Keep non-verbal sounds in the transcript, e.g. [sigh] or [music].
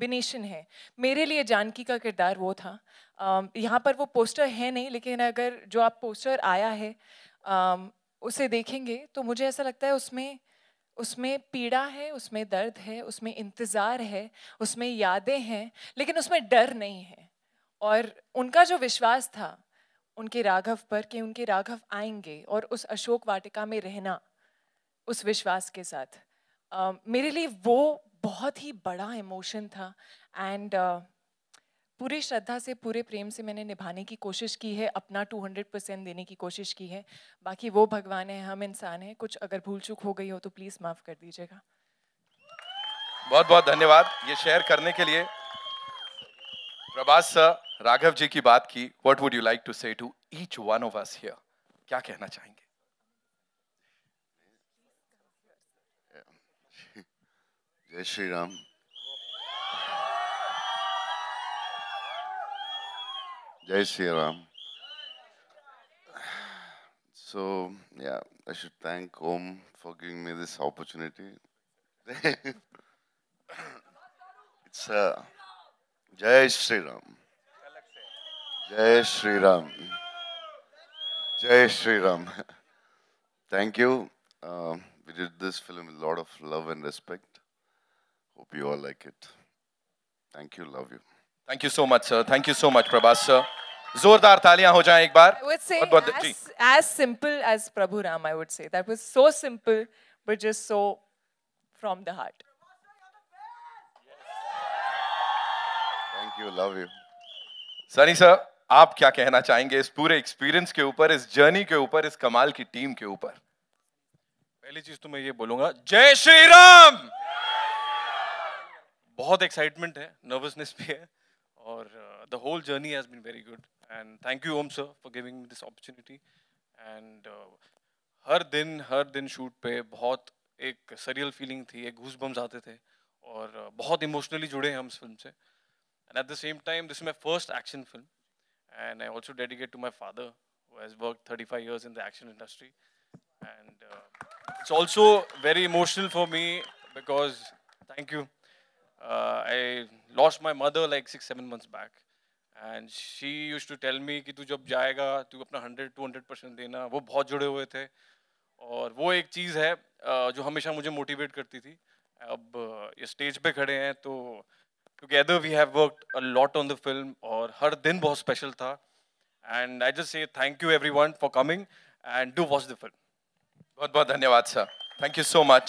Combination है मेरे लिए जानकी का किरदार वो था यहाँ पर वो पोस्टर है नहीं लेकिन अगर जो आप पोस्टर आया है उसे देखेंगे तो मुझे ऐसा लगता है उसमें उसमें पीड़ा है उसमें दर्द है उसमें इंतज़ार है उसमें यादें हैं लेकिन उसमें डर नहीं है और उनका जो विश्वास था उनके राघव पर कि उनके राघव आएंगे और उस अशोक वाटिका में रहना उस विश्वास के साथ मेरे लिए वो बहुत ही बड़ा इमोशन था एंड uh, पूरे श्रद्धा से पूरे प्रेम से मैंने निभाने की कोशिश की है अपना 200 परसेंट देने की कोशिश की है बाकी वो भगवान है हम इंसान हैं कुछ अगर भूल चूक हो गई हो तो प्लीज़ माफ़ कर दीजिएगा बहुत बहुत धन्यवाद ये शेयर करने के लिए प्रभास सर राघव जी की बात की what would you like to say to each one of us here क्या कहना चाहेंगे Jai Shri Ram. Jai Shri Ram. So, yeah, I should thank Om for giving me this opportunity. [laughs] it's a uh, Jai Shri Ram. Jai Shri Ram. Jai Shri Ram. [laughs] Thank you. Uh, we did this film with a lot of love and respect. Hope you all like it. Thank you, love you. Thank you so much, sir. Thank you so much, Prabhas, sir. जोरदार तालियां हो जाएं एक बार as simple as Prabhu Ram, I would say. That was so simple, but just so from the heart. Thank you, love you. Sunny sir आप क्या कहना चाहेंगे इस पूरे एक्सपीरियंस के ऊपर इस जर्नी के ऊपर इस कमाल की टीम के ऊपर पहली चीज तो मैं ये बोलूंगा जय श्री राम बहुत एक्साइटमेंट है नर्वसनेस भी है और the whole journey has been very good and thank you Om sir for giving this opportunity and हर दिन हर दिन शूट पे बहुत एक सरियल फीलिंग थी एक घूस बम्स आते थे और uh, बहुत इमोशनली जुड़े हैं हम इस फिल्म से and at the same time this my first action film and I also dedicate to my father who has work thirty five years in the action industry and it's also very emotional for me because thank you Uh, I lost my mother like six, seven months back. And she use to tell me कि तू जब जाएगा तू अपना hundred two hundred percent देना वो बहुत जुड़े हुए थे और वो एक चीज़ है uh, जो हमेशा मुझे मोटिवेट करती थी अब uh, ये स्टेज पे खड़े हैं तो together we have worked a lot on the film और हर दिन बहुत स्पेशल था and I just say thank you everyone for coming and do watch the film बहुत बहुत धन्यवाद sir thank you so much